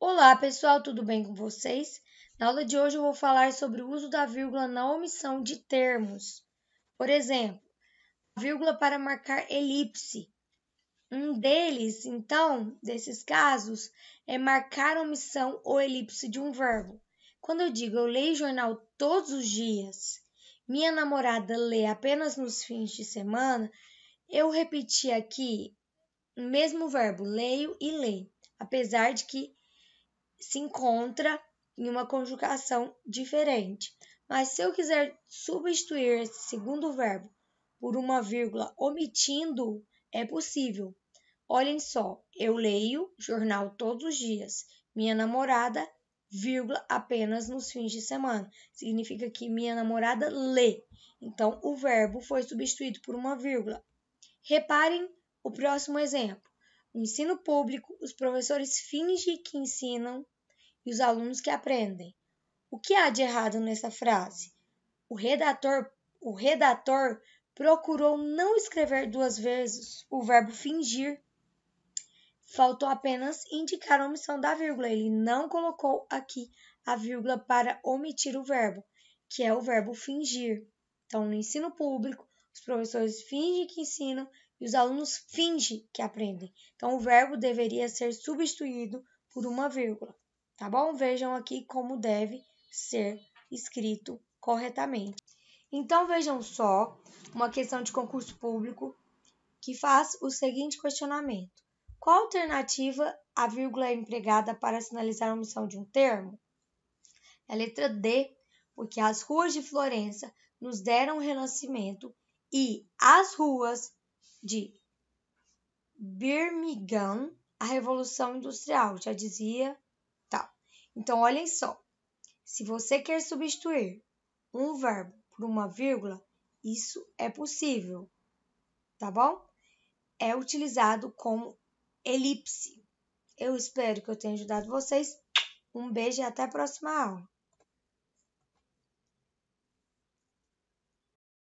Olá pessoal, tudo bem com vocês? Na aula de hoje eu vou falar sobre o uso da vírgula na omissão de termos. Por exemplo, vírgula para marcar elipse. Um deles, então, desses casos, é marcar omissão ou elipse de um verbo. Quando eu digo eu leio jornal todos os dias, minha namorada lê apenas nos fins de semana, eu repeti aqui o mesmo verbo leio e lê, apesar de que se encontra em uma conjugação diferente. Mas se eu quiser substituir esse segundo verbo por uma vírgula omitindo, é possível. Olhem só, eu leio jornal todos os dias. Minha namorada, vírgula, apenas nos fins de semana. Significa que minha namorada lê. Então, o verbo foi substituído por uma vírgula. Reparem o próximo exemplo. No ensino público, os professores fingem que ensinam e os alunos que aprendem. O que há de errado nessa frase? O redator, o redator procurou não escrever duas vezes o verbo fingir. Faltou apenas indicar a omissão da vírgula. Ele não colocou aqui a vírgula para omitir o verbo, que é o verbo fingir. Então, no ensino público, os professores fingem que ensinam e os alunos fingem que aprendem. Então, o verbo deveria ser substituído por uma vírgula tá bom? Vejam aqui como deve ser escrito corretamente. Então vejam só uma questão de concurso público que faz o seguinte questionamento: qual alternativa a vírgula é empregada para sinalizar a omissão de um termo? É a letra D, porque as ruas de Florença nos deram o renascimento e as ruas de Birmingham, a Revolução Industrial, já dizia então, olhem só. Se você quer substituir um verbo por uma vírgula, isso é possível, tá bom? É utilizado como elipse. Eu espero que eu tenha ajudado vocês. Um beijo e até a próxima aula.